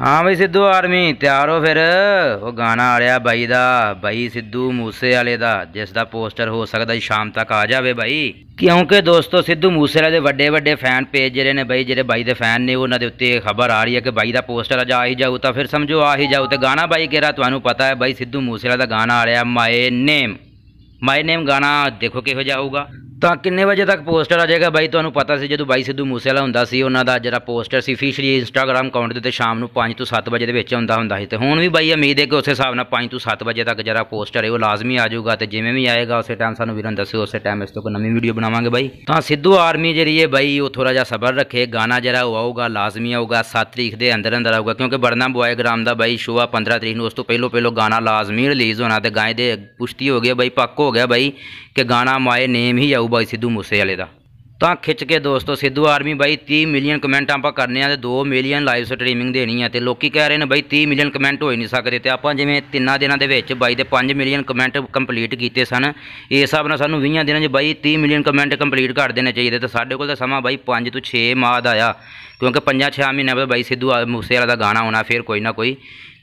ਹਾਂ ਬਈ ਸਿੱਧੂ ਆਰਮੀ ਤਿਆਰ ਹੋ ਫਿਰ ਉਹ ਗਾਣਾ ਆ ਰਿਹਾ ਬਾਈ ਦਾ ਬਾਈ ਸਿੱਧੂ ਮੂਸੇ ਵਾਲੇ ਦਾ ਜਿਸ ਦਾ ਪੋਸਟਰ ਹੋ ਸਕਦਾ ਸ਼ਾਮ ਤੱਕ ਆ ਜਾਵੇ ਬਾਈ ਕਿਉਂਕਿ ਦੋਸਤੋ ਸਿੱਧੂ ਮੂਸੇ ਵਾਲੇ ਦੇ ਵੱਡੇ ਵੱਡੇ ਫੈਨ ਪੇਜ ਜਿਹੜੇ ਨੇ ਬਾਈ ਜਿਹੜੇ ਬਾਈ ਦੇ ਫੈਨ ਨੇ ਉਹਨਾਂ ਦੇ ਉੱਤੇ ਖਬਰ ਆ ਰਹੀ ਹੈ ਕਿ ਬਾਈ ਦਾ ਪੋਸਟਰ ਅਜਾ ਆ ਹੀ ਜਾਊ ਤਾਂ ਫਿਰ ਸਮਝੋ ਆ ਹੀ ਜਾਊ ਤੇ ਗਾਣਾ ਬਾਈ ਕਿਹੜਾ ਤੁਹਾਨੂੰ ਪਤਾ ਹੈ ਬਾਈ ਸਿੱਧੂ ਮੂਸੇ ਵਾਲੇ ਦਾ ਗਾਣਾ ਆ ਰਿਹਾ ਮਾਏ ਨੇਮ ਮਾਈ ਨੇਮ ਗਾਣਾ ਦੇਖੋ ਕਿਹੋ ਜਿਹਾ ਹੋਊਗਾ ਤਾਂ ਕਿੰਨੇ ਵਜੇ ਤੱਕ ਪੋਸਟਰ ਆ ਜਾਏਗਾ ਬਾਈ ਤੁਹਾਨੂੰ ਪਤਾ ਸੀ ਜਦੋਂ ਬਾਈ ਸਿੱਧੂ ਮੂਸੇਵਾਲਾ ਹੁੰਦਾ ਸੀ ਉਹਨਾਂ ਦਾ ਜਿਹੜਾ ਪੋਸਟਰ ਸੀ ਫੀਸ਼ਰੀ ਇੰਸਟਾਗ੍ਰam ਅਕਾਊਂਟ ਦੇ ਉੱਤੇ ਸ਼ਾਮ ਨੂੰ 5 ਤੋਂ 7 ਵਜੇ ਦੇ ਵਿੱਚ ਆਉਂਦਾ ਹੁੰਦਾ ਸੀ ਤੇ ਹੁਣ ਵੀ ਬਾਈ ਉਮੀਦ ਹੈ ਕਿ ਉਸੇ ਹਿਸਾਬ ਨਾਲ 5 ਤੋਂ 7 ਵਜੇ ਤੱਕ ਜਿਹੜਾ ਪੋਸਟਰ ਹੈ ਉਹ ਲਾਜ਼ਮੀ ਆ ਜਾਊਗਾ ਤੇ ਜਿਵੇਂ ਵੀ ਆਏਗਾ ਉਸੇ ਟਾਈਮ ਸਾਨੂੰ ਵੀਰਾਂ ਦੱਸਿਓ ਉਸੇ ਟਾਈਮ ਇਸ ਤੋਂ ਕੋ ਨਵੀਂ ਵੀਡੀਓ ਬਣਾਵਾਂਗੇ ਬਾਈ ਤਾਂ ਸਿੱਧੂ ਆਰਮੀ ਜਿਹੜੀ ਹੈ ਬਾਈ ਉਹ ਥੋੜਾ ਜਿਹਾ ਸਬਰ ਰੱਖੇ ਗਾਣਾ ਜਿਹੜਾ ਉਹ ਆਊਗਾ ਲਾਜ਼ਮੀ ਆਊਗਾ 7 ਤਰੀਕ ਦੇ ਅੰਦਰ ਅੰਦਰ ਆਊਗਾ ਕਿਉਂਕਿ ਬੁਆਏ ਗ੍ਰਾਮ ਦਾ ਬਾਈ ਸ਼ੋਆ 15 ਤਰੀਕ ਨੂੰ ਉਸ ਤੋਂ ਪਹਿਲੋ ਪਹਿਲੋ ਗਾਣਾ ਲਾਜ਼ਮੀ ਰਿਲੀਜ਼ ਹੋਣਾ ਤੇ ਗਾਏ ਦੇ ਪੁਸ਼ਤੀ ਹੋ ਗਈ ਬਾਈ ਪੱਕ ਹੋ ਗਿਆ ਬਾਈ ਕਿ ਗਾਣਾ ਮਾਏ ਨੇਮ ਹੀ ਆਊ ਜਾਊ ਬਾਈ ਸਿੱਧੂ ਮੂਸੇ ਵਾਲੇ ਦਾ ਤਾਂ ਖਿੱਚ ਕੇ ਦੋਸਤੋ ਸਿੱਧੂ ਆਰਮੀ ਬਾਈ 30 ਮਿਲੀਅਨ ਕਮੈਂਟ ਆਪਾਂ ਕਰਨੇ ਆ ਤੇ 2 ਮਿਲੀਅਨ ਲਾਈਵ ਸਟ੍ਰੀਮਿੰਗ ਦੇਣੀ ਆ ਤੇ ਲੋਕੀ ਕਹਿ ਰਹੇ ਨੇ ਬਾਈ 30 ਮਿਲੀਅਨ ਕਮੈਂਟ ਹੋ ਹੀ ਨਹੀਂ ਸਕਦੇ ਤੇ ਆਪਾਂ ਜਿਵੇਂ ਤਿੰਨਾਂ ਦਿਨਾਂ ਦੇ ਵਿੱਚ ਬਾਈ ਦੇ 5 ਮਿਲੀਅਨ ਕਮੈਂਟ ਕੰਪਲੀਟ ਕੀਤੇ ਸਨ ਇਸ ਹਿਸਾਬ ਨਾਲ ਸਾਨੂੰ 20 ਦਿਨਾਂ 'ਚ ਬਾਈ 30 ਮਿਲੀਅਨ ਕਮੈਂਟ ਕੰਪਲੀਟ ਕਰ ਦੇਣੇ ਚਾਹੀਦੇ ਤੇ ਸਾਡੇ ਕੋਲ ਤਾਂ ਸਮਾਂ ਬਾਈ 5 ਤੋਂ 6 ਮਾਹ ਦਾ ਆ ਕਿਉਂਕਿ 5-6 ਮਹੀਨਿਆਂ ਬਾਅਦ ਬਾਈ ਸਿੱਧੂ ਮੂਸੇ ਵਾਲਾ ਦਾ ਗਾਣਾ ਆਉਣਾ ਫਿਰ ਕੋਈ ਨਾ ਕੋਈ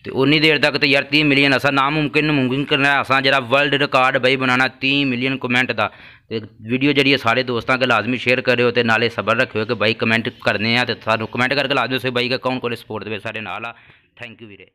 ਤੇ ਉਨੀ ਦੇਰ ਤੱਕ ਤੇ ਯਾਰ 30 ਮਿਲੀਅਨ ਅਸਾਂ ਨਾ ਮੁਮਕਿਨ ਮੁਮਕਿਨ ਕਰਨਾ ਅਸਾਂ ਜਿਹੜਾ ਵਰਲਡ ਰਿਕਾਰਡ ਬਈ ਬਣਾਣਾ 30 ਮਿਲੀਅਨ ਕਮੈਂਟ ਦਾ ਤੇ ਵੀਡੀਓ ਜਿਹੜੀ ਸਾਰੇ ਦੋਸਤਾਂ ਕੇ ਲਾਜ਼ਮੀ ਸ਼ੇਅਰ ਕਰਿਓ ਤੇ ਨਾਲੇ ਸਬਰ ਰੱਖਿਓ ਕਿ ਬਈ ਕਮੈਂਟ ਕਰਨੇ ਆ ਤੇ ਸਾਨੂੰ ਕਮੈਂਟ ਕਰਕੇ ਲਾਜ਼ਮੀ ਸੇ ਬਈ ਕਾ ਕੌਣ ਕੋਲੇ ਸਪੋਰਟ ਦੇ ਸਾਡੇ ਨਾਲ ਆ ਥੈਂਕ ਯੂ ਵੀਰੇ